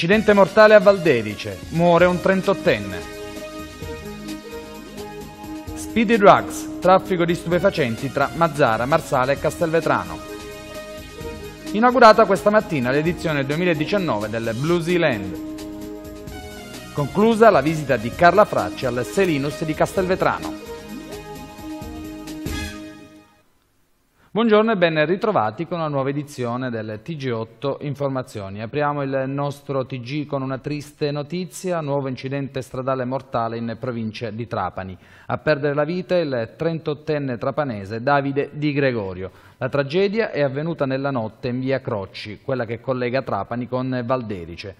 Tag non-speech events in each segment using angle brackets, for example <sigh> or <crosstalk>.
Incidente mortale a Valderice, muore un 38enne. Speedy Drugs, traffico di stupefacenti tra Mazzara, Marsale e Castelvetrano. Inaugurata questa mattina l'edizione 2019 del Blue Zealand. Conclusa la visita di Carla Fracci al Selinus di Castelvetrano. Buongiorno e ben ritrovati con una nuova edizione del TG8 Informazioni. Apriamo il nostro TG con una triste notizia, nuovo incidente stradale mortale in provincia di Trapani. A perdere la vita il 38enne trapanese Davide Di Gregorio. La tragedia è avvenuta nella notte in via Crocci, quella che collega Trapani con Valderice.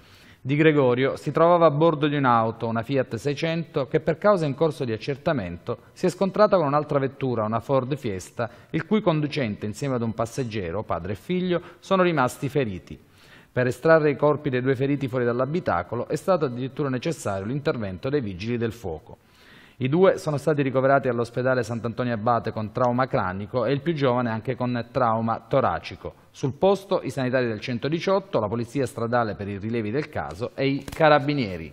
Di Gregorio si trovava a bordo di un'auto, una Fiat 600, che per causa in corso di accertamento si è scontrata con un'altra vettura, una Ford Fiesta, il cui conducente insieme ad un passeggero, padre e figlio, sono rimasti feriti. Per estrarre i corpi dei due feriti fuori dall'abitacolo è stato addirittura necessario l'intervento dei vigili del fuoco. I due sono stati ricoverati all'ospedale Sant'Antonio Abate con trauma cranico e il più giovane anche con trauma toracico. Sul posto i sanitari del 118, la polizia stradale per i rilevi del caso e i carabinieri.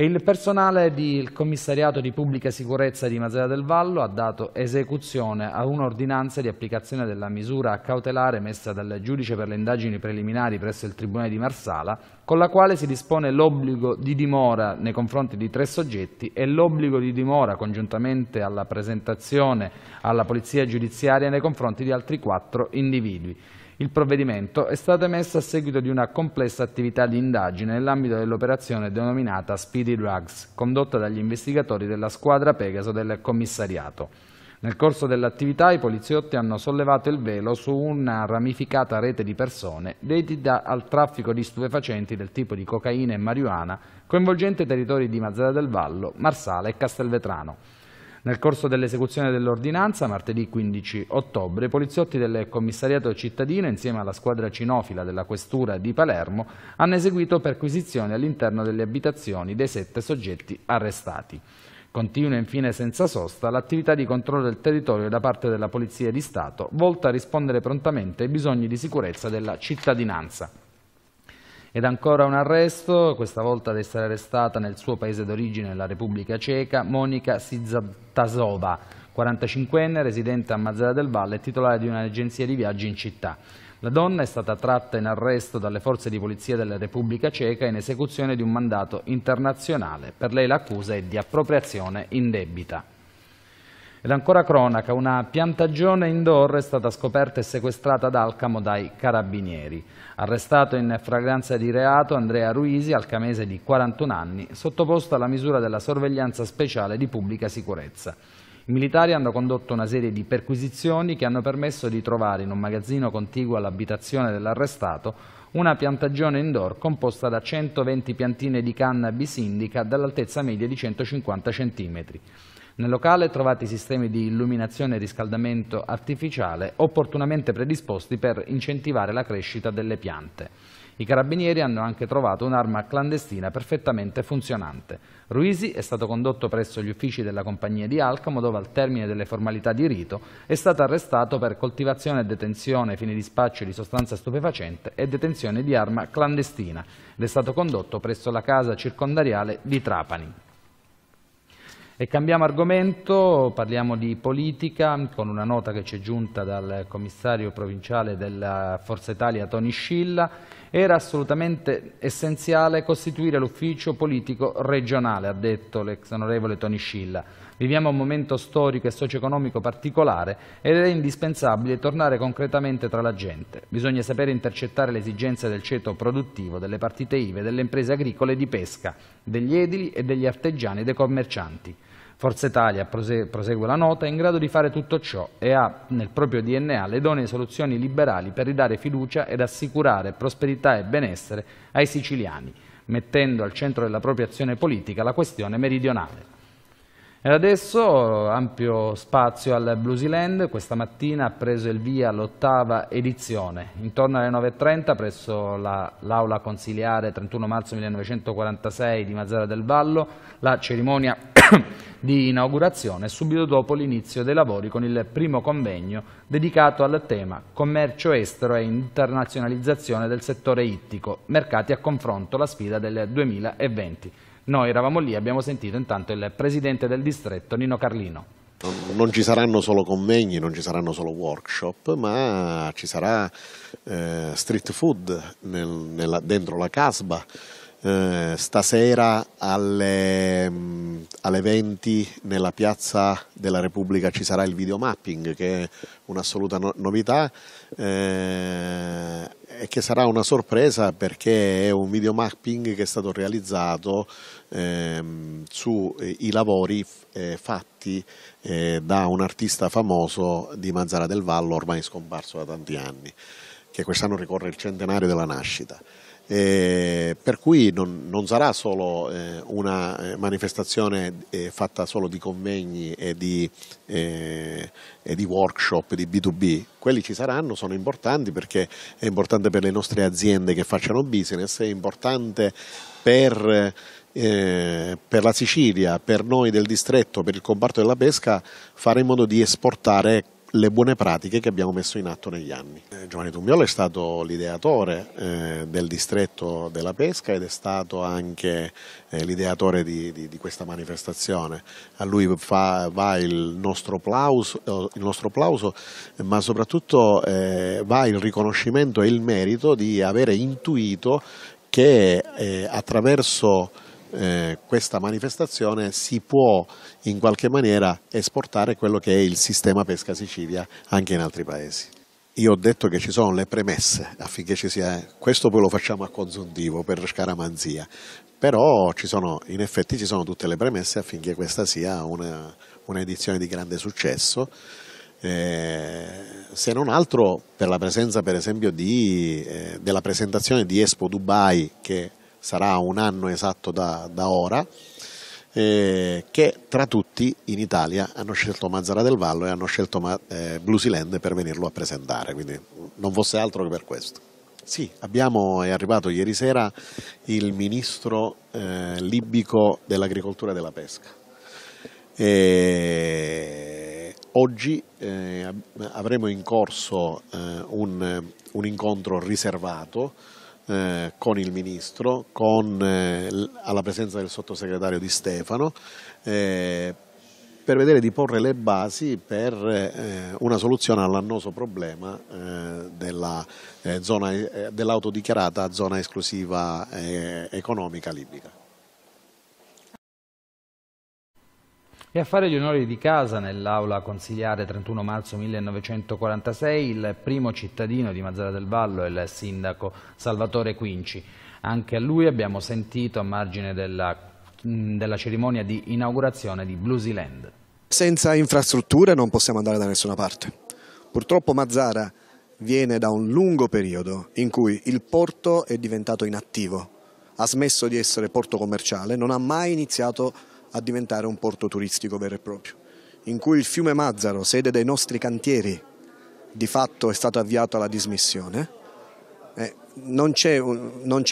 E il personale del commissariato di pubblica sicurezza di Masera del Vallo ha dato esecuzione a un'ordinanza di applicazione della misura cautelare messa dal giudice per le indagini preliminari presso il Tribunale di Marsala, con la quale si dispone l'obbligo di dimora nei confronti di tre soggetti e l'obbligo di dimora congiuntamente alla presentazione alla Polizia Giudiziaria nei confronti di altri quattro individui. Il provvedimento è stato emesso a seguito di una complessa attività di indagine nell'ambito dell'operazione denominata Speedy Drugs, condotta dagli investigatori della squadra Pegaso del commissariato. Nel corso dell'attività i poliziotti hanno sollevato il velo su una ramificata rete di persone dedita al traffico di stupefacenti del tipo di cocaina e marijuana coinvolgente i territori di Mazzara del Vallo, Marsala e Castelvetrano. Nel corso dell'esecuzione dell'ordinanza, martedì 15 ottobre, i poliziotti del commissariato cittadino, insieme alla squadra cinofila della Questura di Palermo, hanno eseguito perquisizioni all'interno delle abitazioni dei sette soggetti arrestati. Continua infine senza sosta l'attività di controllo del territorio da parte della Polizia di Stato, volta a rispondere prontamente ai bisogni di sicurezza della cittadinanza. Ed ancora un arresto, questa volta ad essere arrestata nel suo paese d'origine, la Repubblica Ceca, Monica Sizatasova, 45enne, residente a Mazzara del Valle titolare di un'agenzia di viaggi in città. La donna è stata tratta in arresto dalle forze di polizia della Repubblica Ceca in esecuzione di un mandato internazionale. Per lei l'accusa è di appropriazione indebita. Ed ancora cronaca, una piantagione indoor è stata scoperta e sequestrata ad Alcamo dai carabinieri. Arrestato in fragranza di reato Andrea Ruisi, alcamese di 41 anni, sottoposto alla misura della sorveglianza speciale di pubblica sicurezza. I militari hanno condotto una serie di perquisizioni che hanno permesso di trovare in un magazzino contiguo all'abitazione dell'arrestato una piantagione indoor composta da 120 piantine di cannabis indica dall'altezza media di 150 cm. Nel locale trovati sistemi di illuminazione e riscaldamento artificiale opportunamente predisposti per incentivare la crescita delle piante. I carabinieri hanno anche trovato un'arma clandestina perfettamente funzionante. Ruisi è stato condotto presso gli uffici della compagnia di Alcamo dove al termine delle formalità di rito è stato arrestato per coltivazione e detenzione fine di spaccio di sostanza stupefacente e detenzione di arma clandestina ed è stato condotto presso la casa circondariale di Trapani. E cambiamo argomento, parliamo di politica con una nota che ci è giunta dal commissario provinciale della Forza Italia Tony Scilla. Era assolutamente essenziale costituire l'ufficio politico regionale, ha detto l'ex onorevole Tony Scilla. Viviamo un momento storico e socio-economico particolare ed è indispensabile tornare concretamente tra la gente. Bisogna sapere intercettare le esigenze del ceto produttivo, delle partite IVE, delle imprese agricole e di pesca, degli edili e degli artigiani e dei commercianti. Forza Italia, prosegue la nota, è in grado di fare tutto ciò e ha nel proprio DNA le idonee soluzioni liberali per ridare fiducia ed assicurare prosperità e benessere ai siciliani, mettendo al centro della propria azione politica la questione meridionale. E adesso ampio spazio al Bluesyland, questa mattina ha preso il via l'ottava edizione. Intorno alle 9.30 presso l'aula la, consiliare 31 marzo 1946 di Mazzara del Vallo la cerimonia <coughs> di inaugurazione subito dopo l'inizio dei lavori con il primo convegno dedicato al tema commercio estero e internazionalizzazione del settore ittico, mercati a confronto la sfida del 2020. Noi eravamo lì e abbiamo sentito intanto il presidente del distretto, Nino Carlino. Non ci saranno solo convegni, non ci saranno solo workshop, ma ci sarà eh, street food nel, nella, dentro la casba, eh, stasera alle, mh, mm, alle, 20 nella piazza della Repubblica ci sarà il videomapping che è un'assoluta no novità eh, e che sarà una sorpresa perché è un videomapping che è stato realizzato ehm, sui eh, lavori eh, fatti eh, da un artista famoso di Mazzara del Vallo ormai scomparso da tanti anni che quest'anno ricorre il centenario della nascita. Eh, per cui non, non sarà solo eh, una eh, manifestazione eh, fatta solo di convegni e di, eh, e di, workshop di B2B, quelli ci saranno, sono importanti perché è importante per le nostre aziende che facciano business, è importante per, eh, per la Sicilia, per noi del distretto, per il comparto della pesca, fare in modo di esportare le buone pratiche che abbiamo messo in atto negli anni. Eh, Giovanni Tumbiolo è stato l'ideatore eh, del distretto della pesca ed è stato anche eh, l'ideatore di, di, di, questa manifestazione. A lui fa, va il nostro, applauso, il nostro plauso ma soprattutto va il riconoscimento e il merito di avere intuito che attraverso eh, questa manifestazione si può in qualche maniera esportare quello che è il sistema pesca Sicilia anche in altri paesi. Io ho detto che ci sono le premesse affinché ci sia, questo poi lo facciamo a consuntivo per scaramanzia, però sono, in effetti ci sono tutte le premesse affinché questa sia un'edizione una di grande successo. Eh, se non altro per la presenza per esempio di, eh, della presentazione di Expo Dubai che sarà un anno esatto da, da ora, eh, che tra tutti in Italia hanno scelto Mazzara del Vallo e hanno scelto Ma, eh, Blusiland per venirlo a presentare, quindi non fosse altro che per questo. Sì, abbiamo, è arrivato ieri sera il ministro eh, libico dell'agricoltura e della pesca. E oggi eh, avremo in corso eh, un, un, incontro riservato eh, con il Ministro, con, eh, alla presenza del sottosegretario Di Stefano, eh, per vedere di porre le basi per eh, una soluzione all'annoso problema eh, dell'autodichiarata della zona esclusiva economica libica. e a fare gli onori di casa nell'aula consigliare 31 marzo 1946 il primo cittadino di Mazzara del Vallo, il sindaco Salvatore Quinci. Anche a lui abbiamo sentito a margine della, mm, della cerimonia di inaugurazione di Bluesiland. Senza infrastrutture non possiamo andare da nessuna parte. Purtroppo Mazzara viene da un lungo periodo in cui il porto è diventato inattivo, ha smesso di essere porto commerciale, non ha mai iniziato a a diventare un porto turistico vero e proprio, in cui il fiume Mazzaro, sede dei nostri cantieri, di fatto è stato avviato alla dismissione. Eh, non, c'è,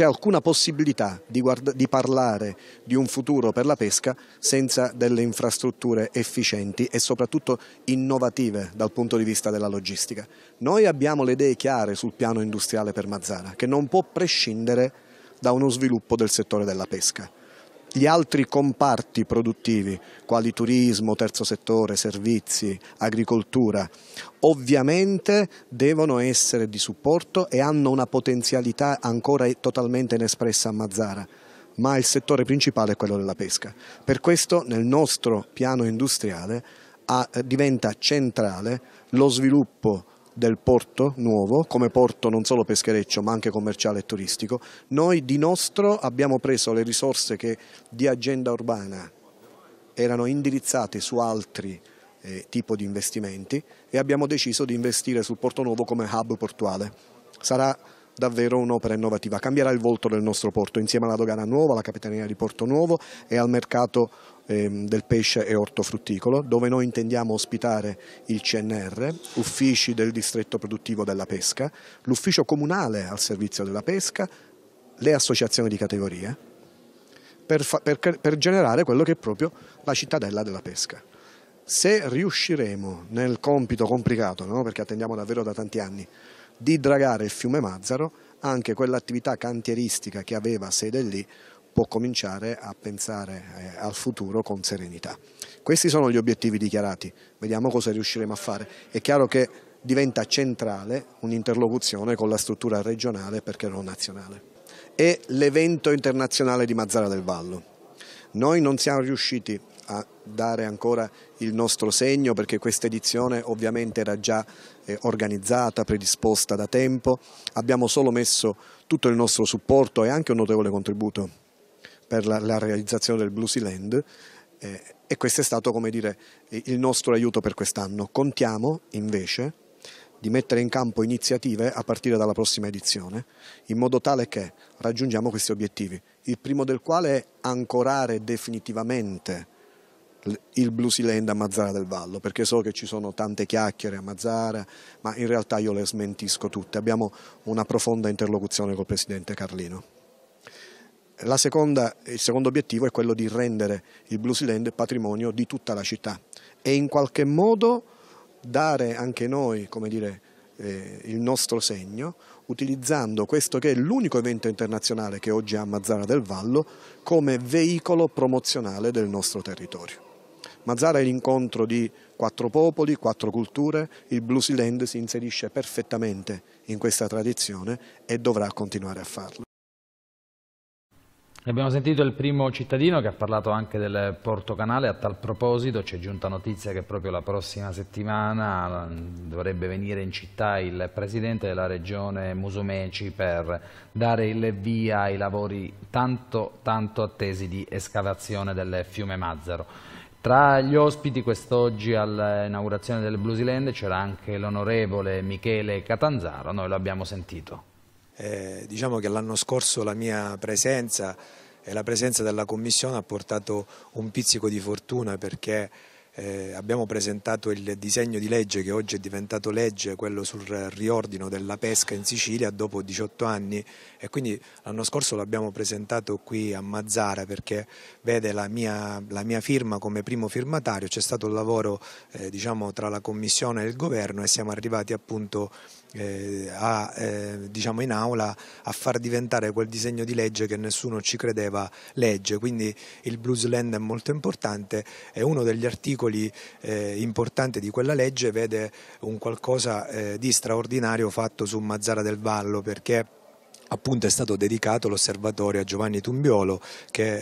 alcuna possibilità di, di parlare di un futuro per la pesca senza delle infrastrutture efficienti e soprattutto innovative dal punto di vista della logistica. Noi abbiamo le idee chiare sul piano industriale per Mazzara, che non può prescindere da uno sviluppo del settore della pesca gli altri comparti produttivi, quali turismo, terzo settore, servizi, agricoltura, ovviamente devono essere di supporto e hanno una potenzialità ancora totalmente inespressa a Mazzara ma il settore principale è quello della pesca. Per questo nel nostro piano industriale ah, eh, diventa centrale lo sviluppo del porto nuovo, come porto non solo peschereccio ma anche commerciale e turistico, noi di nostro abbiamo preso le risorse che di agenda urbana erano indirizzate su altri eh, tipi di investimenti e abbiamo deciso di investire sul porto nuovo come hub portuale. Sarà davvero un'opera innovativa, cambierà il volto del nostro porto insieme alla dogana nuova, alla capitania di Porto Nuovo e al mercato ehm, del pesce e ortofrutticolo, dove noi intendiamo ospitare il CNR, uffici del distretto produttivo della pesca, l'ufficio comunale al servizio della pesca, le associazioni di categoria, per, per, per generare quello che è proprio la cittadella della pesca. Se riusciremo nel compito complicato, no? perché attendiamo davvero da tanti anni, di dragare il fiume Mazzaro, anche quell'attività cantieristica che aveva sede lì può cominciare a pensare eh, al futuro con serenità. Questi sono gli obiettivi dichiarati, vediamo cosa riusciremo a fare. È chiaro che diventa centrale un'interlocuzione con la struttura regionale perché non nazionale. E l'evento internazionale di Mazzara del Vallo. Noi non siamo riusciti a dare ancora il nostro segno perché questa edizione ovviamente era già eh, organizzata, predisposta da tempo, abbiamo solo messo tutto il nostro supporto e anche un notevole contributo per la, la realizzazione del Bluesy Land eh, e questo è stato come dire il nostro aiuto per quest'anno. Contiamo invece di mettere in campo iniziative a partire dalla prossima edizione, in modo tale che raggiungiamo questi obiettivi, il primo del quale è ancorare definitivamente il Bluesiland a Mazzara del Vallo, perché so che ci sono tante chiacchiere a Mazzara, ma in realtà io le smentisco tutte. Abbiamo una profonda interlocuzione col Presidente Carlino. Seconda, il secondo obiettivo è quello di rendere il Bluesiland patrimonio di tutta la città e in qualche modo dare anche noi, come dire, eh, il nostro segno utilizzando questo che è l'unico evento internazionale che oggi ha Mazzara del Vallo come veicolo promozionale del nostro territorio. Mazzara è l'incontro di quattro popoli, quattro culture, il Bluesiland si inserisce perfettamente in questa tradizione e dovrà continuare a farlo. Abbiamo sentito il primo cittadino che ha parlato anche del Porto Canale, a tal proposito ci è giunta notizia che proprio la prossima settimana mm, dovrebbe venire in città il presidente della regione Musumeci per dare il via ai lavori tanto, tanto attesi di escavazione del fiume Mazzaro. Tra gli ospiti quest'oggi all'inaugurazione del Bluesiland c'era anche l'onorevole Michele Catanzaro, noi lo abbiamo sentito. Eh, diciamo che l'anno scorso la mia presenza e la presenza della Commissione ha portato un pizzico di fortuna perché eh, abbiamo presentato il disegno di legge che oggi è diventato legge, quello sul riordino della pesca in Sicilia dopo 18 anni e quindi l'anno scorso l'abbiamo presentato qui a Mazzara perché vede la mia, la mia firma come primo firmatario, c'è stato un lavoro eh, diciamo, tra la Commissione e il Governo e siamo arrivati appunto eh, a, eh, diciamo in aula a far diventare quel disegno di legge che nessuno ci credeva legge, quindi il Blues Land è molto importante, è uno degli articoli articoli eh, importante di quella legge vede un qualcosa eh, di straordinario fatto su Mazzara del Vallo perché appunto è stato dedicato l'osservatorio a Giovanni Tumbiolo che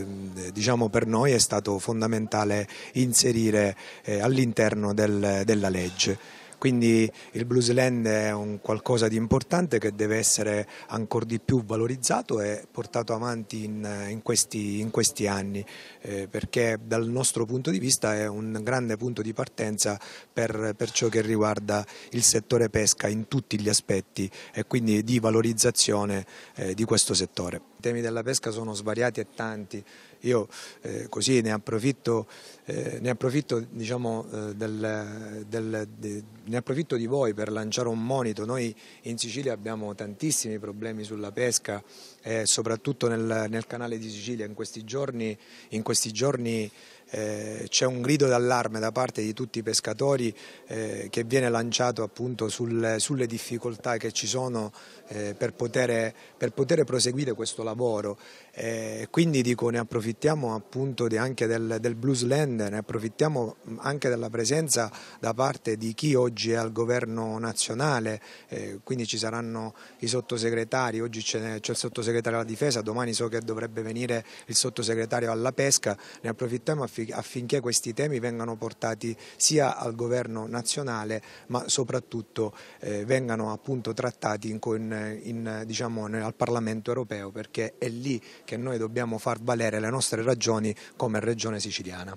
eh, diciamo per noi è stato fondamentale inserire eh, all'interno del, della legge. Quindi il Bluesland è un qualcosa di importante che deve essere ancora di più valorizzato e portato avanti in, in, questi, in questi, anni, eh, perché dal nostro punto di vista è un grande punto di partenza per, per ciò che riguarda il settore pesca in tutti gli aspetti e quindi di valorizzazione eh, di questo settore temi della pesca sono svariati e tanti. Io eh, così ne approfitto, eh, ne approfitto, diciamo, eh, del, del, de, ne approfitto di voi per lanciare un monito. Noi in Sicilia abbiamo tantissimi problemi sulla pesca, eh, soprattutto nel, nel, canale di Sicilia. In questi giorni, in questi giorni eh, c'è un grido d'allarme da parte di tutti i pescatori eh, che viene lanciato appunto sul, sulle difficoltà che ci sono eh, per poter, per poter proseguire questo lavoro eh, quindi dico ne approfittiamo appunto anche del, del Land, ne approfittiamo anche della presenza da parte di chi oggi è al governo nazionale, eh, quindi ci saranno i sottosegretari, oggi c'è, il sottosegretario alla difesa, domani so che dovrebbe venire il sottosegretario alla pesca, ne approfittiamo affinché questi temi vengano portati sia al governo nazionale ma soprattutto eh, vengano appunto trattati in, in, in, diciamo, al Parlamento europeo perché è lì che noi dobbiamo far valere le nostre ragioni come regione siciliana.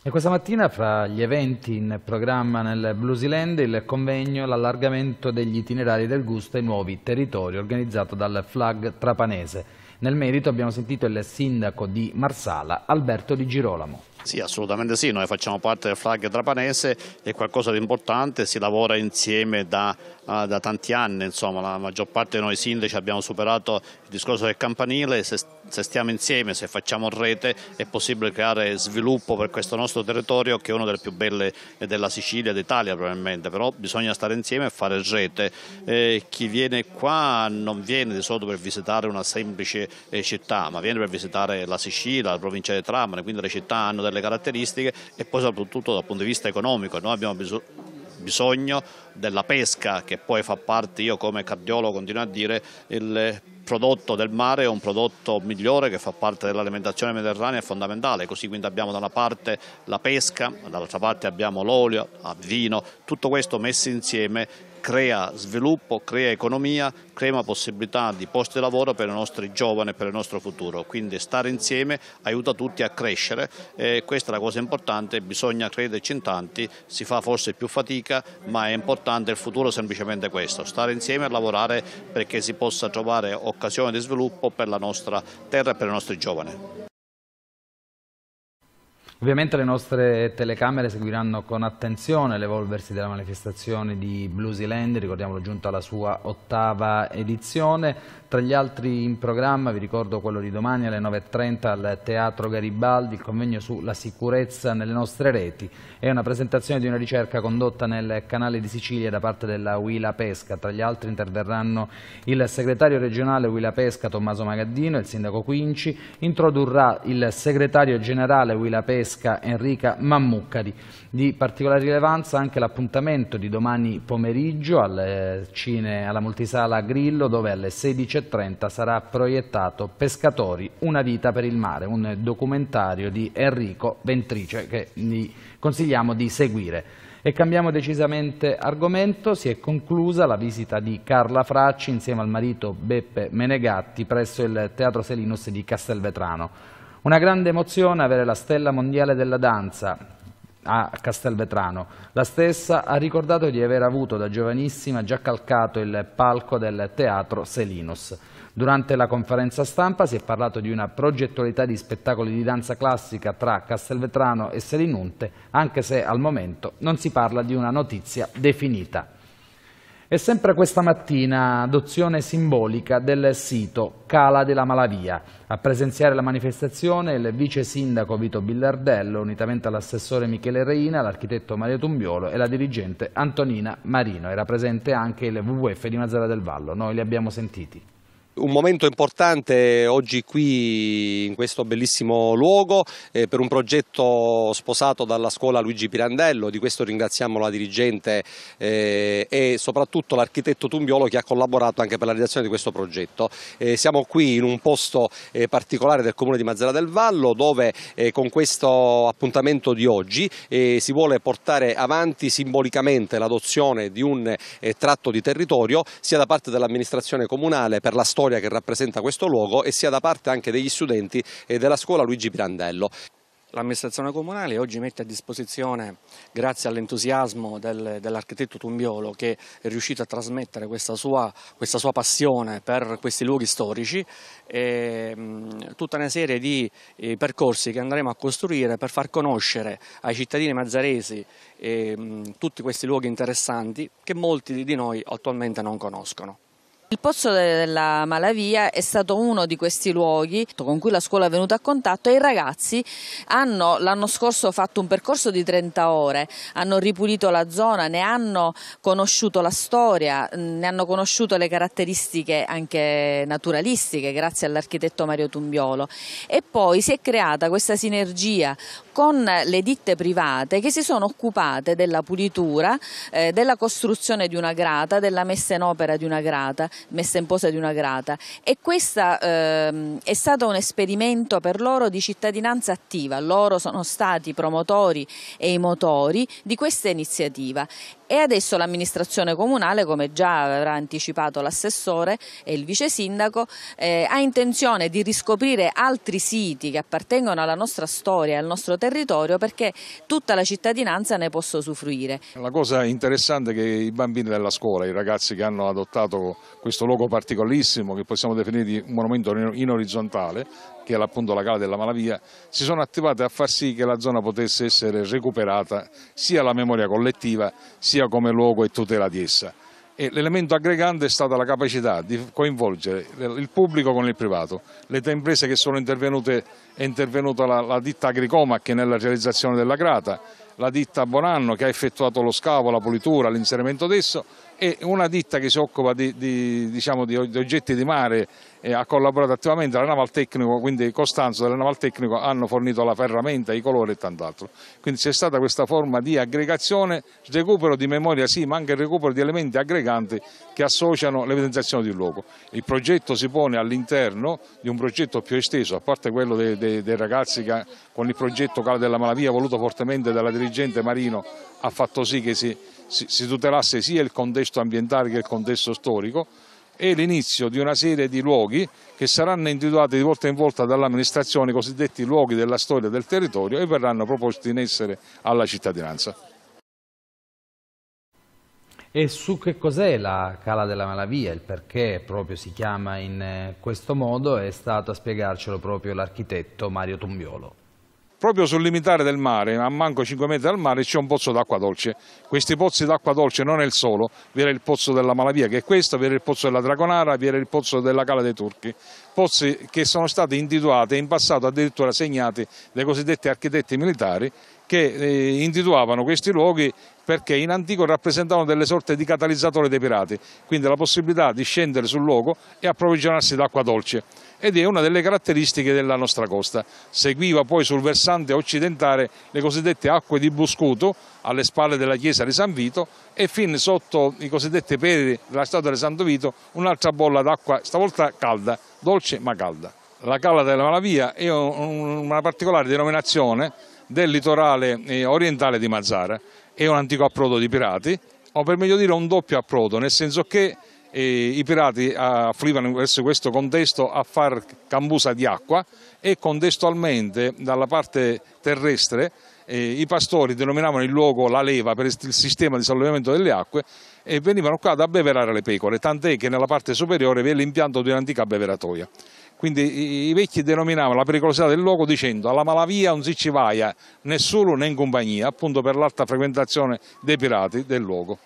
E questa mattina fra gli eventi in programma nel Bluesiland il convegno L'allargamento degli itinerari del gusto ai nuovi territori organizzato dal Flag Trapanese. Nel merito abbiamo sentito il sindaco di Marsala Alberto Di Girolamo. Sì, assolutamente sì, noi facciamo parte del flag trapanese, è qualcosa di importante, si lavora insieme da, uh, da tanti anni, insomma la maggior parte di noi sindaci abbiamo superato il discorso del campanile, se, se, stiamo insieme, se facciamo rete è possibile creare sviluppo per questo nostro territorio che è uno delle più belle della Sicilia, d'Italia probabilmente, però bisogna stare insieme e fare rete. Eh, chi viene qua non viene di solito per visitare una semplice eh, città, ma viene per visitare la Sicilia, la provincia di Trapani, quindi le città hanno delle delle caratteristiche e poi soprattutto dal punto di vista economico. Noi abbiamo bisogno bisogno della pesca che poi fa parte, io come cardiologo continuo a dire, il prodotto del mare è un prodotto migliore che fa parte dell'alimentazione mediterranea, è fondamentale, così quindi abbiamo da una parte la pesca, dall'altra parte abbiamo l'olio, il vino, tutto questo messo insieme crea sviluppo, crea economia, crea possibilità di posti di lavoro per i nostri giovani e per il nostro futuro. Quindi stare insieme aiuta tutti a crescere e questa è la cosa importante, bisogna crederci in tanti, si fa forse più fatica ma è importante il futuro semplicemente questo, stare insieme e lavorare perché si possa trovare occasione di sviluppo per la nostra terra e per i nostri giovani. Ovviamente le nostre telecamere seguiranno con attenzione l'evolversi della manifestazione di Bluesy Land, ricordiamolo giunta alla sua ottava edizione, tra gli altri in programma, vi ricordo quello di domani alle 9.30 al Teatro Garibaldi, il convegno sulla sicurezza nelle nostre reti e una presentazione di una ricerca condotta nel canale di Sicilia da parte della Huila Pesca. Tra gli altri interverranno il segretario regionale Huila Pesca Tommaso Magaddino e il sindaco Quinci, introdurrà il segretario generale Huila Pesca Enrica Mammuccari. Di particolare rilevanza anche l'appuntamento di domani pomeriggio al eh, Cine, alla multisala Grillo dove alle 16.00 16.30 sarà proiettato Pescatori, una vita per il mare, un documentario di Enrico Ventrice che vi consigliamo di seguire. E cambiamo decisamente argomento, si è conclusa la visita di Carla Fracci insieme al marito Beppe Menegatti presso il Teatro Selinus di Castelvetrano. Una grande emozione avere la stella mondiale della danza, a Castelvetrano. La stessa ha ricordato di aver avuto da giovanissima già calcato il palco del teatro Selinus. Durante la conferenza stampa si è parlato di una progettualità di spettacoli di danza classica tra Castelvetrano e Selinunte, anche se al momento non si parla di una notizia definita. E sempre questa mattina adozione simbolica del sito Cala della Malavia. A presenziare la manifestazione il vice sindaco Vito Billardello, unitamente all'assessore Michele Reina, l'architetto Mario Tumbiolo e la dirigente Antonina Marino. Era presente anche il WWF di Mazzara del Vallo, noi li abbiamo sentiti. Un momento importante oggi qui in questo bellissimo luogo eh, per un progetto sposato dalla scuola Luigi Pirandello, di questo ringraziamo la dirigente eh, e soprattutto l'architetto Tumbiolo che ha collaborato anche per la realizzazione di questo progetto. Eh, siamo qui in un posto eh, particolare del comune di Mazzara del Vallo dove eh, con questo appuntamento di oggi eh, si vuole portare avanti simbolicamente l'adozione di un tratto di territorio sia da parte dell'amministrazione comunale per la storia storia che rappresenta questo luogo e sia da parte anche degli studenti e della scuola Luigi Pirandello. L'amministrazione comunale oggi mette a disposizione, grazie all'entusiasmo del, dell'architetto Tumbiolo che è riuscito a trasmettere questa sua, questa sua passione per questi luoghi storici, e, mh, mm, tutta una serie di eh, percorsi che andremo a costruire per far conoscere ai cittadini mazzaresi eh, mh, mm, tutti questi luoghi interessanti che molti di noi attualmente non conoscono. Il pozzo della Malavia è stato uno di questi luoghi con cui la scuola è venuta a contatto e i ragazzi hanno l'anno scorso fatto un percorso di 30 ore, hanno ripulito la zona, ne hanno conosciuto la storia, ne hanno conosciuto le caratteristiche anche naturalistiche grazie all'architetto Mario Tumbiolo e poi si è creata questa sinergia con le ditte private che si sono occupate della pulitura, eh, della costruzione di una grata, della messa in opera di una grata messa in posa di una grata e questo ehm, è stato un esperimento per loro di cittadinanza attiva, loro sono stati i promotori e i motori di questa iniziativa e adesso l'amministrazione comunale, come già avrà anticipato l'assessore e il vice sindaco, eh, ha intenzione di riscoprire altri siti che appartengono alla nostra storia e al nostro territorio perché tutta la cittadinanza ne possa usufruire. La cosa interessante è che i bambini della scuola, i ragazzi che hanno adottato questo questo luogo particolarissimo che possiamo definire di un monumento in orizzontale, che è appunto la Cala della Malavia, si sono attivate a far sì che la zona potesse essere recuperata sia la memoria collettiva sia come luogo e tutela di essa. l'elemento aggregante è stata la capacità di coinvolgere il pubblico con il privato, le tre imprese che sono intervenute, è intervenuta la, la ditta Agricoma che nella realizzazione della grata, la ditta Bonanno che ha effettuato lo scavo, la pulitura, l'inserimento d'esso e una ditta che si occupa di, di, diciamo, di oggetti di mare eh, ha collaborato attivamente alla Navaltecnico, quindi Costanzo della Navaltecnico hanno fornito la ferramenta, i colori e tant'altro. Quindi c'è stata questa forma di aggregazione, recupero di memoria sì, ma anche recupero di elementi aggreganti che associano l'evidenziazione di un luogo. Il progetto si pone all'interno di un progetto più esteso, a parte quello dei, dei, dei ragazzi che con il progetto Cala della Malavia, voluto fortemente dalla dirigente Marino, ha fatto sì che si si, si tutelasse sia il contesto ambientale che il contesto storico e l'inizio di una serie di luoghi che saranno individuati di volta in volta dall'amministrazione, i cosiddetti luoghi della storia del territorio e verranno proposti in essere alla cittadinanza. E su che cos'è la Cala della Malavia, il perché proprio si chiama in eh, questo modo, è stato a spiegarcelo proprio l'architetto Mario Tumbiolo proprio sul limitare del mare, a manco 5 metri dal mare, c'è un pozzo d'acqua dolce. Questi pozzi d'acqua dolce non è il solo, vi era il pozzo della Malavia che è questo, vi era il pozzo della Dragonara, vi era il pozzo della Cala dei Turchi, pozzi che sono stati individuati e in passato addirittura segnati dai cosiddetti architetti militari che eh, individuavano questi luoghi perché in antico rappresentavano delle sorte di catalizzatore dei pirati, quindi la possibilità di scendere sul luogo e approvvigionarsi d'acqua dolce ed è una delle caratteristiche della nostra costa. Seguiva poi sul versante occidentale le cosiddette acque di Buscuto, alle spalle della chiesa di San Vito, e fin sotto i cosiddetti peri della statua di Santo Vito un'altra bolla d'acqua, stavolta calda, dolce ma calda. La cala della Malavia è una particolare denominazione del litorale eh, orientale di Mazzara, è un antico approdo di pirati, o per meglio dire un doppio approdo, nel senso che e i pirati ah, affluivano verso questo contesto a far cambusa di acqua e contestualmente dalla parte terrestre eh, i pastori denominavano il luogo la leva per il sistema di sollevamento delle acque e venivano qua ad abbeverare le pecore, tant'è che nella parte superiore vi è l'impianto di un'antica abbeveratoia. Quindi i vecchi denominavano la pericolosità del luogo dicendo alla malavia non si ci vaia, né solo né in compagnia, appunto per l'alta frequentazione dei pirati del luogo.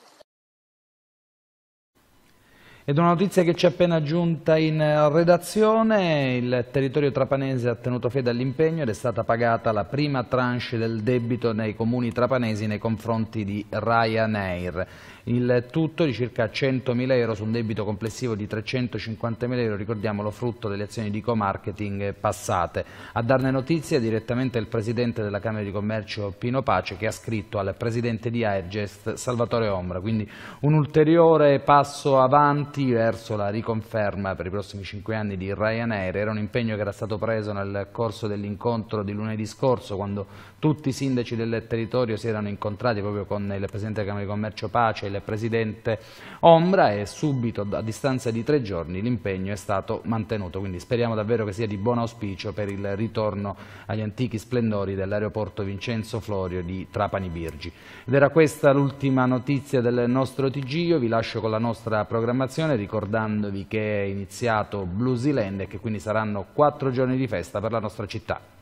Ed una notizia che ci è appena giunta in eh, redazione, il territorio trapanese ha tenuto fede all'impegno ed è stata pagata la prima tranche del debito nei comuni trapanesi nei confronti di Ryanair. Il tutto di circa 100.000 euro su un debito complessivo di 350.000 euro, ricordiamolo, frutto delle azioni di co-marketing passate. A darne notizia direttamente il Presidente della Camera di Commercio Pino Pace che ha scritto al Presidente di Airgest Salvatore Ombra, quindi un ulteriore passo avanti verso la riconferma per i prossimi 5 anni di Ryanair. Era un impegno che era stato preso nel corso dell'incontro di lunedì scorso quando tutti i sindaci del territorio si erano incontrati proprio con il Presidente della Camera di Commercio Pace e il Presidente Ombra e subito a distanza di tre giorni l'impegno è stato mantenuto, quindi speriamo davvero che sia di buon auspicio per il ritorno agli antichi splendori dell'aeroporto Vincenzo Florio di Trapani Birgi. Ed era questa l'ultima notizia del nostro TG, io vi lascio con la nostra programmazione ricordandovi che è iniziato Bluesyland e che quindi saranno quattro giorni di festa per la nostra città.